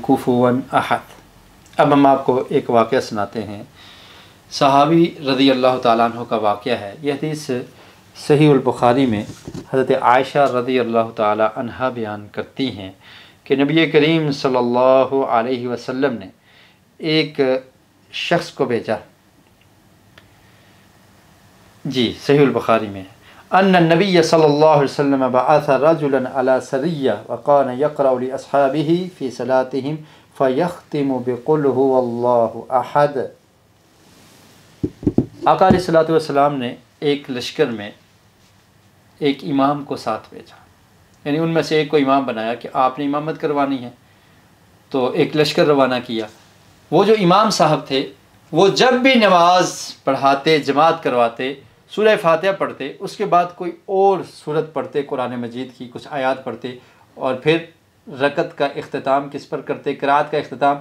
कुफुवन अहद अब हम आपको एक वाक्य सुनाते हैं सहावी रदी अल्लाह तु का वाक़ है यह हदीस सही अलबुखारी में हज़रत आयशा रदी अल्लाह तहा बयान करती हैं कि नबी करीम सल्लल्लाहु अलैहि वसल्लम ने एक शख्स को भेजा जी सही बुखारी में अन नबी सल्लल्लाहु अलैहि वसल्लम सरिया वक़ान फ़ी सलातिम फ़यख्तिम बिकुल अहद आका ने एक लश्कर में एक इमाम को साथ भेजा यानी उनमें से एक को इमाम बनाया कि आपने इमामत करवानी है तो एक लश्कर रवाना किया वो जो इमाम साहब थे वो जब भी नमाज पढ़ाते जमात करवाते सूर्य फातह पढ़ते उसके बाद कोई और सूरत पढ़ते कुरान मजीद की कुछ आयात पढ़ते और फिर रकत का अख्ताम किस पर करते करात का अख्ताम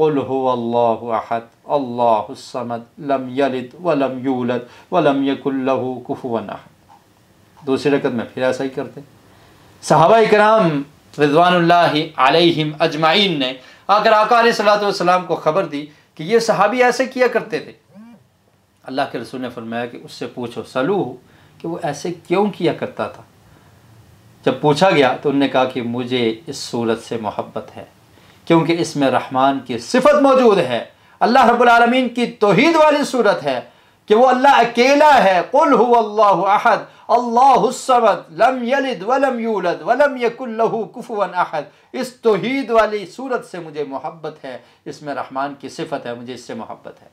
कुल अल्लाहद अल्लाहमद लम यलिद वलम यूलद वलम यकुल्लहू कुफवन अहद दूसरी रकत में फिर ऐसा ही करते सहाबा कराम रिजवान अजमाइन ने आकर आकार सलाम को ख़बर दी कि ये सहाबी ऐसे किया करते थे अल्लाह के रसूल ने फरमाया कि उससे पूछो सलू कि वो ऐसे क्यों किया करता था जब पूछा गया तो उनने कहा कि मुझे इस सूरत से मोहब्बत है क्योंकि इसमें रहमान की सिफत मौजूद है अल्लाह रबालमीन की तोहद वाली सूरत है कि वो अल्लाह अकेला है कुल अहद अल्लाहद लम यलिद वलम यूलद वलम यकुल्लहू कुफवन अहद इस तोहद वाली सूरत से मुझे मोहब्बत है इसमें रहमान की सिफत है मुझे इससे मोहब्बत है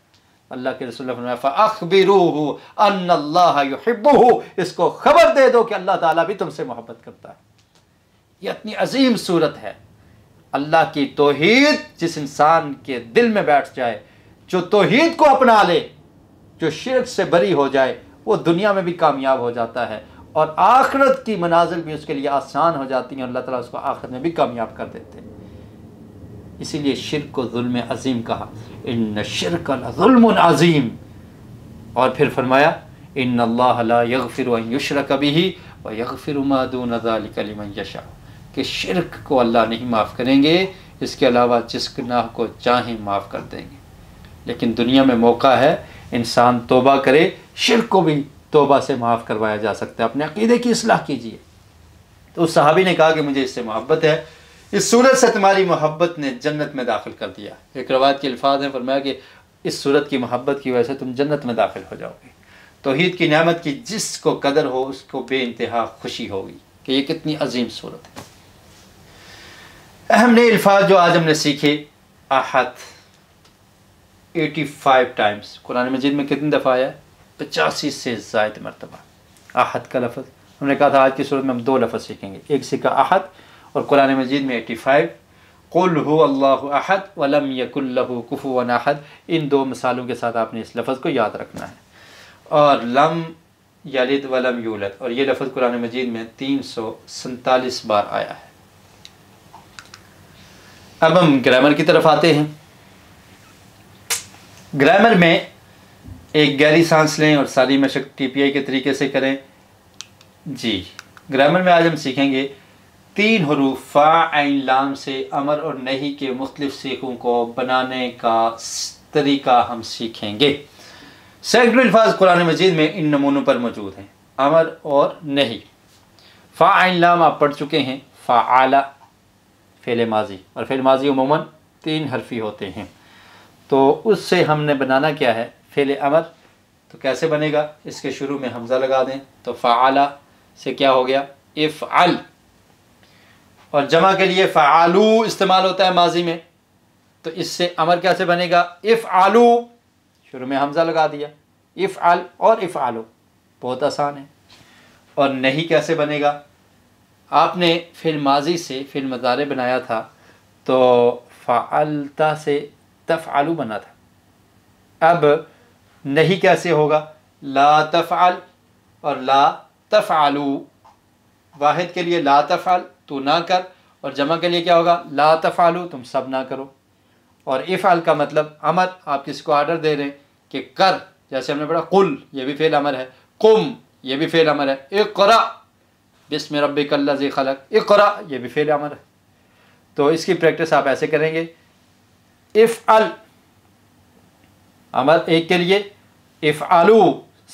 अल्लाह के रसूल अखबिरूहू अल्लाहबू इसको खबर दे दो कि अल्लाह ताला भी तुमसे मोहब्बत करता है ये इतनी अजीम सूरत है अल्लाह की तोहीद जिस इंसान के दिल में बैठ जाए जो तोहीद को अपना ले जो शिरक से बरी हो जाए वो दुनिया में भी कामयाब हो जाता है और आखरत की मनाजिल भी उसके लिए आसान हो जाती हैं अल्लाह ताला उसको आखिरत में भी कामयाब कर देते हैं इसीलिए शिरक को जुल्म अजीम कहा इन शिरक अजीम और फिर फरमाया इन अल्लाह यगफिर युशर कभी ही व यगफिर मदून कलीम यशा कि शिरक को अल्लाह नहीं माफ़ करेंगे इसके अलावा जिस गुनाह को चाहें माफ़ कर देंगे लेकिन दुनिया में मौका है इंसान तोबा करे शिरक को भी तोबा से माफ़ करवाया जा सकता है अपने अकीदे की असलाह कीजिए तो उस साहबी ने कहा कि मुझे इससे मोहब्बत है इस सूरत से तुम्हारी मोहब्बत ने जन्नत में दाखिल कर दिया एक रवायत के अल्फाज हैं फरमाया कि इस सूरत की मोहब्बत की वजह से तुम जन्नत में दाखिल हो जाओगे तोहद की नामत की जिसको कदर हो उसको बे खुशी होगी कि ये कितनी अजीम सूरत है अहम नए अल्फाज जो आज हमने सीखे आहत 85 टाइम्स कुरान मजीद में कितनी दफ़ा आया पचासी से जायद मरतबा आहत का लफज हमने कहा था आज की सूरत में हम दो लफ्ज़ सीखेंगे एक सीखा आहत और कुरान मजीद में 85 फाइव कुल हो अल्लाह आहत वलम यकुल्लहु व अहद इन दो मिसालों के साथ आपने इस लफ्ज़ को याद रखना है और लम यलिद वलम यूलत और ये लफज कुरान मजीद में तीन सौ सैंतालीस बार आया है अब हम ग्रामर की तरफ आते हैं ग्रामर में एक गहरी सांस लें और सारी मशक टीपीआई के तरीके से करें जी ग्रामर में आज हम सीखेंगे तीन हरूफ फा एन लाम से अमर और नहीं के मुख्तलिफ सीखों को बनाने का तरीका हम सीखेंगे सैकड़ों अल्फाज कुरान मजीद में इन नमूनों पर मौजूद हैं अमर और नहीं फ़ा आइन लाम आप पढ़ चुके हैं फ़ा आला फ़ेल माजी और फ़ेल माजी उमूमा तीन हरफी होते हैं तो उससे हमने बनाना क्या है फ़ेल अमर तो कैसे बनेगा इसके शुरू में हमज़ा लगा दें तो फ़ाला से क्या हो गया इफ़ अल और जमा के लिए फ़ालू इस्तेमाल होता है माजी में तो इससे अमर कैसे बनेगा इफ़ आलू शुरू में हमज़ा लगा दिया इफ़ आल और इफ़ आलू बहुत आसान है और नहीं कैसे बनेगा आपने फिल माजी से फिल मज़ारे बनाया था तो फ़ालता से तफ आलू बना था अब नहीं कैसे होगा ला तफ़ आल और ला तफ़ आलू वाहिद के लिए ला तफ़ आल तू ना कर और जमा के लिए क्या होगा ला तफ़ आलू तुम सब ना करो और आल का मतलब अमर आप किसी को आर्डर दे रहे हैं कि कर जैसे हमने पढ़ा कुल ये भी फेल अमर है कुम ये भी फेल अमर है एक करा बिसम रबिकल्लि खलक इकरा ये भी फेल अमर है तो इसकी प्रैक्टिस आप ऐसे करेंगे इफ़ अल अमर एक के लिए इफ़ आलू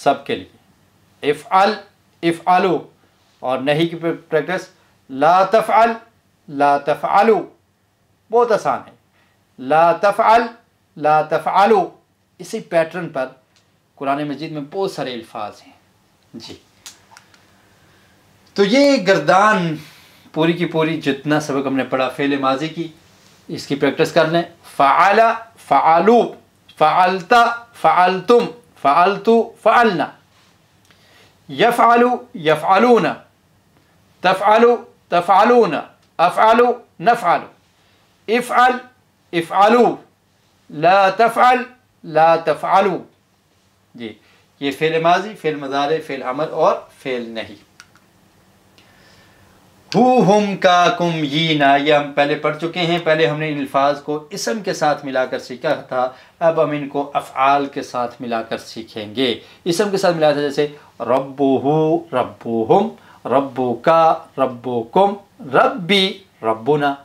सब के लिए इफ़ अल इफ़ आलू और नहीं की प्रैक्टिस ला तफ़ अल ला तफ़ आलू बहुत आसान है ला तफ़ अल ला आलू इसी पैटर्न पर कुरान मजीद में बहुत सारे अल्फाज हैं जी तो ये गर्दान पूरी की पूरी जितना सबक हमने पढ़ा फेल माजी की इसकी प्रैक्टिस कर लें फ़ाला फ़ालू फ़ालता फ़ालतुम फ़ालतू फ़ालना यफ़ालू यफ़ालूना तफ़ालू तफ़ालूना अफ़ालू नफ़ालू इफ़ाल इफ़ालू ला तफ़ाल ला तफ़ालू जी ये फ़ेल माजी फ़ेल मज़ारे फ़ेल अमल और फ़ेल नहीं हु हम का कुम यी ना ये हम पहले पढ़ चुके हैं पहले हमने इन अल्फाज को इसम के साथ मिलाकर सीखा था अब हम इनको अफ़ाल के साथ मिलाकर सीखेंगे इसम के साथ मिला था जैसे रब्बो हो रब्बो हम रब्बो का रब्बो कुम रब्बी ना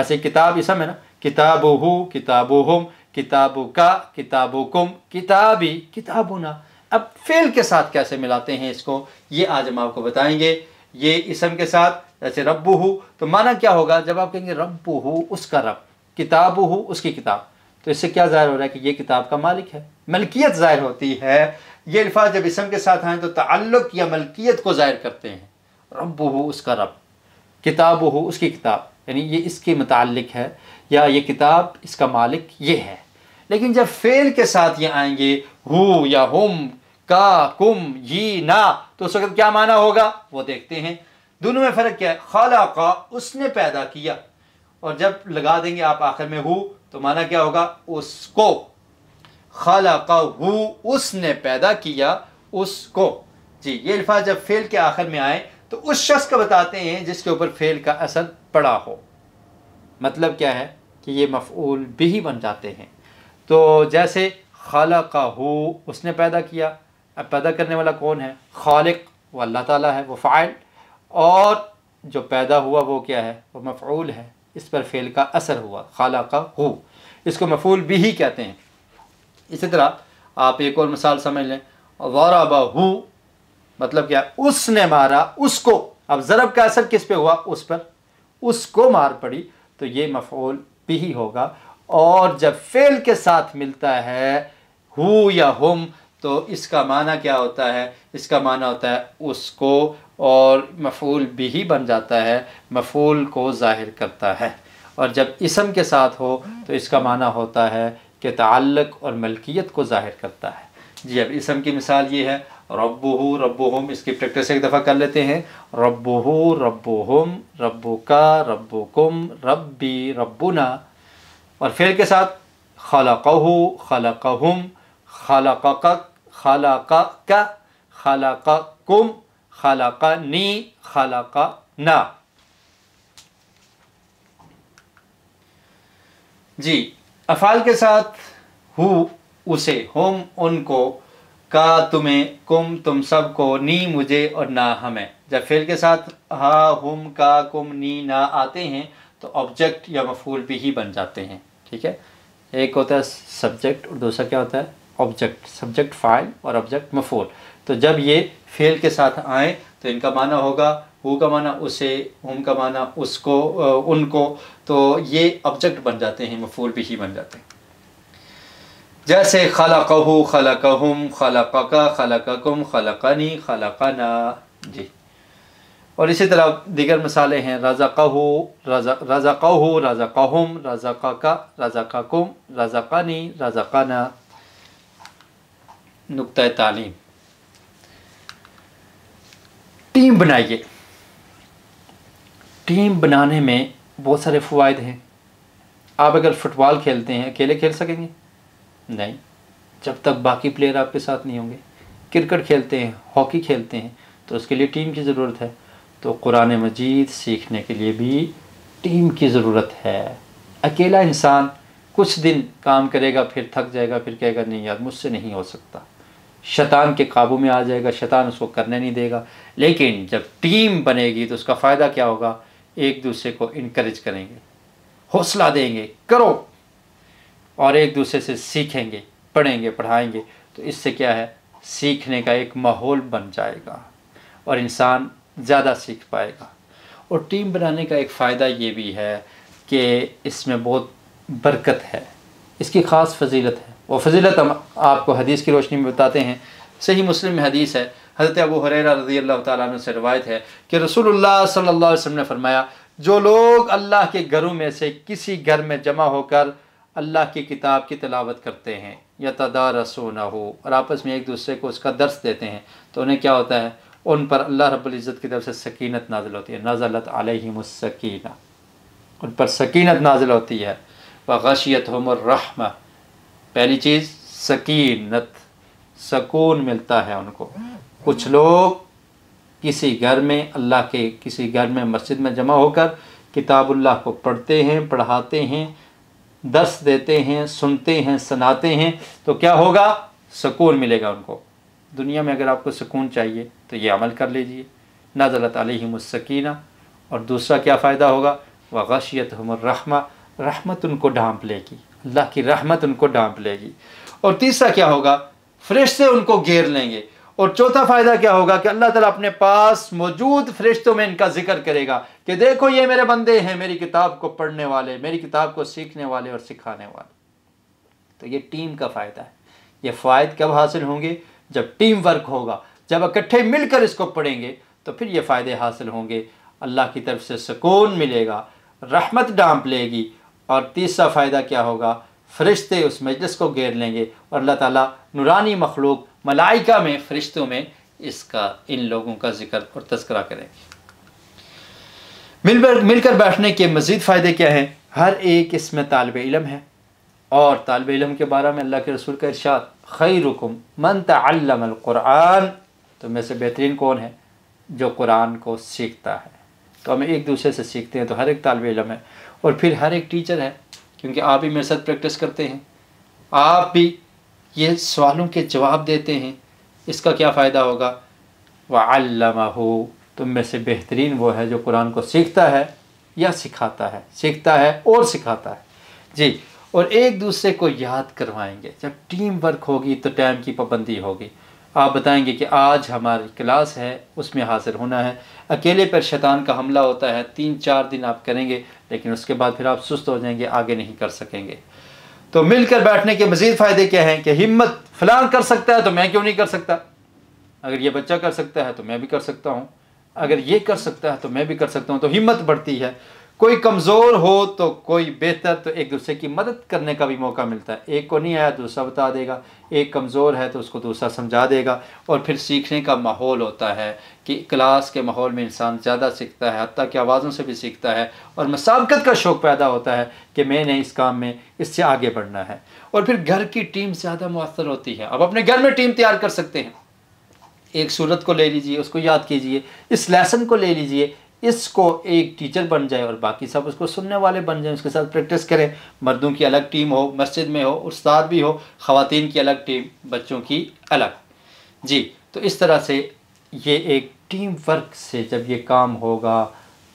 ऐसे किताब इसम है ना किताबो हो किताबो हम किताबो का किताबो कुम किताबी ना अब फेल के साथ कैसे मिलाते हैं इसको ये आज हम आपको बताएंगे ये इसम के साथ जैसे रब्बू हु तो माना क्या होगा जब आप कहेंगे रब्बू हु उसका रब किताब हु उसकी किताब तो इससे क्या जाहिर हो रहा है कि ये किताब का मालिक है मलकियत जाहिर होती है ये अल्फाज जब इसम के साथ आएँ तो ताल्लुक या मलकियत को जाहिर करते हैं रब हो उसका रब किताब हो उसकी किताब यानी ये इसके मतलब है या ये किताब इसका मालिक ये है लेकिन जब फ़ेल के साथ ये आएंगे हु या हम का कुम यी ना तो उस वक्त क्या माना होगा वो देखते हैं दोनों में फ़र्क क्या है खाला का उसने पैदा किया और जब लगा देंगे आप आखिर में हु तो माना क्या होगा उसको खाला का हु उसने पैदा किया उसको जी ये अल्फाज जब फेल के आखिर में आए तो उस शख्स को बताते हैं जिसके ऊपर फेल का असर पड़ा हो मतलब क्या है कि ये मफूल भी बन जाते हैं तो जैसे खाला का हु उसने पैदा किया अब पैदा करने वाला कौन है खालिक वो अल्लाह ताला है वो फ़ाइल और जो पैदा हुआ वो क्या है वो मफ़ूल है इस पर फ़ेल का असर हुआ खाला का हो इसको मफूल भी ही कहते हैं इसी तरह आप एक और मिसाल समझ लें ज़रबा हु मतलब क्या उसने मारा उसको अब ज़रब का असर किस पे हुआ उस पर उसको मार पड़ी तो ये मफूल भी ही होगा और जब फेल के साथ मिलता है हु या हम तो इसका माना क्या होता है इसका माना होता है उसको और मफूल भी ही बन जाता है मफूल को ज़ाहिर करता है और जब इसम के साथ हो तो इसका माना होता है कि ताल्लक और मलकियत को ज़ाहिर करता है जी अब इसम की मिसाल ये है रब्बू रब्बुम इसकी प्रैक्टिस एक दफ़ा कर लेते हैं रब्बू रब्बुम रब्बू का रब्बुकुम रब्बी रबुना और फिर के साथ ख़ल कहू खलकहु खल खलकक खलाका का खलाका कुम खलाका नी खलाका ना जी अफाल के साथ हु उसे होम उनको का तुम्हें कुम तुम सब को नी मुझे और ना हमें जब फेल के साथ हा हम का कुम नी ना आते हैं तो ऑब्जेक्ट या मफूल भी ही बन जाते हैं ठीक है एक होता है सब्जेक्ट और दूसरा क्या होता है ऑब्जेक्ट सब्जेक्ट फाइल और ऑब्जेक्ट मफोल तो जब ये फेल के साथ आए तो इनका माना होगा हु का माना उसे हम का माना उसको उनको तो ये ऑब्जेक्ट बन जाते हैं मफूल भी ही बन जाते हैं जैसे खला कहू खला कहुम खला का खला ककुम खला कनी खला काना जी और इसी तरह दीगर मसाले हैं रज़ा कहू रज़ा राजा कहू रज़ा कहम रज़ा का रज़ा काकुम रज़ा कानी रज़ा काना नुक़ तालीम टीम बनाइए टीम बनाने में बहुत सारे फ़वाद हैं आप अगर फुटबॉल खेलते हैं अकेले खेल सकेंगे नहीं जब तक बाकी प्लेयर आपके साथ नहीं होंगे क्रिकेट खेलते हैं हॉकी खेलते हैं तो उसके लिए टीम की ज़रूरत है तो कुरान मजीद सीखने के लिए भी टीम की ज़रूरत है अकेला इंसान कुछ दिन काम करेगा फिर थक जाएगा फिर कहेगा नहीं यार मुझसे नहीं हो सकता शैतान के काबू में आ जाएगा शैतान उसको करने नहीं देगा लेकिन जब टीम बनेगी तो उसका फ़ायदा क्या होगा एक दूसरे को इनक्रेज करेंगे हौसला देंगे करो और एक दूसरे से सीखेंगे पढ़ेंगे पढ़ाएंगे तो इससे क्या है सीखने का एक माहौल बन जाएगा और इंसान ज़्यादा सीख पाएगा और टीम बनाने का एक फ़ायदा ये भी है कि इसमें बहुत बरकत है इसकी ख़ास फजीलत है वो फजीलत हम आपको हदीस की रोशनी में बताते हैं सही मुस्लिम में हदीस है हज़रत अबू हरेरा रजी अल्लाह तुम से रवायत है कि रसूलुल्लाह सल्लल्लाहु अलैहि वसल्लम ने फरमाया जो लोग अल्लाह के घरों में से किसी घर में जमा होकर अल्लाह की किताब की तलावत करते हैं या तदारसो न हो और आपस में एक दूसरे को उसका दर्श देते हैं तो उन्हें क्या होता है उन पर अल्लाह रब्ज़त की तरफ से सकीनत नाजिल होती है नाजलत आलहीमसकीना उन पर सकीनत नाजिल होती है व गशियत हमर रहमा पहली चीज़ सकीनत सकून मिलता है उनको कुछ लोग किसी घर में अल्लाह के किसी घर में मस्जिद में जमा होकर किताबुल्लाह को पढ़ते हैं पढ़ाते हैं दस देते हैं सुनते हैं सुनाते हैं तो क्या होगा सकून मिलेगा उनको दुनिया में अगर आपको सुकून चाहिए तो ये अमल कर लीजिए नाजलत अलहमसकीना और दूसरा क्या फ़ायदा होगा वह गशियत हमर रहमा रहमत उनको ढांप लेगी अल्लाह की रहमत उनको डांप लेगी और तीसरा क्या होगा फरिश्ते उनको घेर लेंगे और चौथा फ़ायदा क्या होगा कि अल्लाह ताला अपने पास मौजूद फरिश्तों में इनका जिक्र करेगा कि देखो ये मेरे बंदे हैं मेरी किताब को पढ़ने वाले मेरी किताब को सीखने वाले और सिखाने वाले तो ये टीम का फ़ायदा है ये फायदे कब हासिल होंगे जब टीम वर्क होगा जब इकट्ठे मिलकर इसको पढ़ेंगे तो फिर ये फ़ायदे हासिल होंगे अल्लाह की तरफ से सुकून मिलेगा रहमत डांप लेगी और तीसरा फ़ायदा क्या होगा फ़रिश्ते उस मजलिस को घेर लेंगे और अल्लाह ताला नुरानी मखलूक मलाइका में फ़रिश्तों में इसका इन लोगों का जिक्र और तस्करा करें मिलकर मिलकर बैठने के मज़ीद फ़ायदे क्या हैं हर एक इसमें तालब इलम है और तालब इलम के बारे में अल्लाह के रसूल का इरशाद खई रुकम मन तमक़ुरान तो में से बेहतरीन कौन है जो कुरान को सीखता है तो हम एक दूसरे से सीखते हैं तो हर एक तालब इलम है और फिर हर एक टीचर है क्योंकि आप भी मेरे साथ प्रैक्टिस करते हैं आप भी ये सवालों के जवाब देते हैं इसका क्या फ़ायदा होगा वाल्लमा हो तुम में से बेहतरीन वो है जो कुरान को सीखता है या सिखाता है सीखता है और सिखाता है जी और एक दूसरे को याद करवाएंगे जब टीम वर्क होगी तो टाइम की पाबंदी होगी आप बताएंगे कि आज हमारी क्लास है उसमें हाजिर होना है अकेले पर शैतान का हमला होता है तीन चार दिन आप करेंगे लेकिन उसके बाद फिर आप सुस्त हो जाएंगे आगे नहीं कर सकेंगे तो मिलकर बैठने के मजीद फ़ायदे क्या हैं कि हिम्मत फलान कर सकता है तो मैं क्यों नहीं कर सकता अगर ये बच्चा कर सकता है तो मैं भी कर सकता हूँ अगर ये कर सकता है तो मैं भी कर सकता हूँ तो हिम्मत बढ़ती है कोई कमज़ोर हो तो कोई बेहतर तो एक दूसरे की मदद करने का भी मौका मिलता है एक को नहीं आया दूसरा बता देगा एक कमज़ोर है तो उसको दूसरा समझा देगा और फिर सीखने का माहौल होता है कि क्लास के माहौल में इंसान ज़्यादा सीखता है हती कि आवाज़ों से भी सीखता है और मसाबकत का शौक़ पैदा होता है कि मैंने इस काम में इससे आगे बढ़ना है और फिर घर की टीम ज़्यादा मवसर होती है अब अपने घर में टीम तैयार कर सकते हैं एक सूरत को ले लीजिए उसको याद कीजिए इस लेसन को ले लीजिए इसको एक टीचर बन जाए और बाकी सब उसको सुनने वाले बन जाए उसके साथ प्रैक्टिस करें मर्दों की अलग टीम हो मस्जिद में हो उस्ताद भी हो ख़वान की अलग टीम बच्चों की अलग जी तो इस तरह से ये एक टीम वर्क से जब ये काम होगा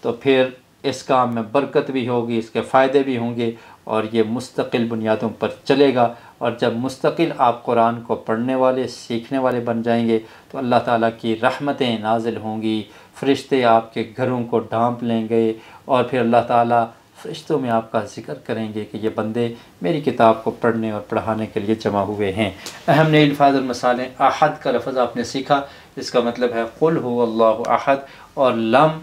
तो फिर इस काम में बरकत भी होगी इसके फ़ायदे भी होंगे और ये मुस्तकिल बुनियादों पर चलेगा और जब मुस्तकिल आप कुरान को पढ़ने वाले सीखने वाले बन जाएंगे तो अल्लाह ताला की रहमतें नाजिल होंगी फ़रिश्ते आपके घरों को ढांप लेंगे और फिर अल्लाह ताला फ़रिश्तों में आपका जिक्र करेंगे कि ये बंदे मेरी किताब को पढ़ने और पढ़ाने के लिए जमा हुए हैं अहम ने अल्फाजमसाल अहद का लफ्ज़ आपने सीखा इसका मतलब है कुल हो अल्लाह अहद और लम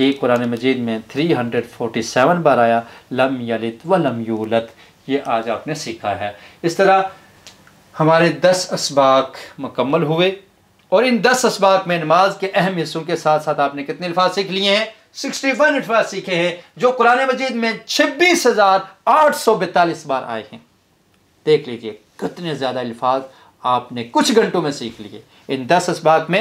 ये कुरान मजीद में 347 बार आया लम यलित व लम यूलत ये आज आपने सीखा है इस तरह हमारे दस इसबाक मुकम्मल हुए और इन दस इसबाक में नमाज के अहम हिस्सों के साथ साथ आपने कितने अल्फाज सीख लिए हैं सिक्सटी वन अल्फाज सीखे हैं जो कुरान मजीद में छब्बीस हजार आठ सौ बैतालीस बार आए हैं देख लीजिए कितने ज़्यादा अल्फाज आपने कुछ घंटों में सीख लिए इन दस इसबाक में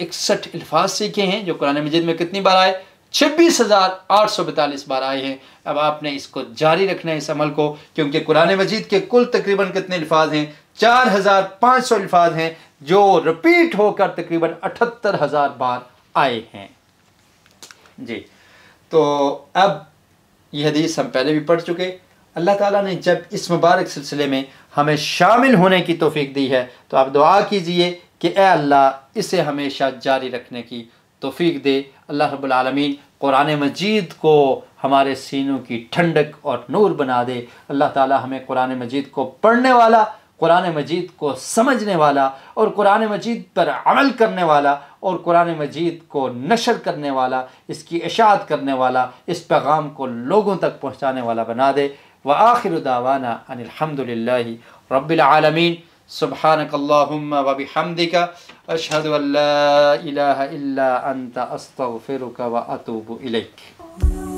इकसठ अल्फाज सीखे हैं जो कुरान मजीद में कितनी बार आए छब्बीस हज़ार आठ सौ बैतालीस बार आए हैं अब आपने इसको जारी रखना है इस अमल को क्योंकि कुरान मजीद के कुल तकरीबन कितने अल्फाज हैं चार हज़ार पांच सौ अल्फाज हैं जो रिपीट होकर तकरीबन अठहत्तर हज़ार बार आए हैं जी तो अब यह हदीस हम पहले भी पढ़ चुके अल्लाह ताला ने जब इस मुबारक सिलसिले में हमें शामिल होने की तोफीक दी है तो आप दुआ कीजिए कि ए अल्लाह इसे हमेशा जारी रखने की तोफीक दे अल्लाह रबालमीन क़ुरान मजीद को हमारे सीनों की ठंडक और नूर बना दे अल्लाह ताला हमें क़ुरान मजीद को पढ़ने वाला कुरान मजीद को समझने वाला और कुरान मजीद पर अमल करने वाला और कुरान मजीद को नशर करने वाला इसकी इशात करने वाला इस पैगाम को लोगों तक पहुँचाने वाला बना दे व आखिर दावाना अनिलहमदिल्ला रबालमीन सुबहानकल्लाम हमदिका अशहद अल्ला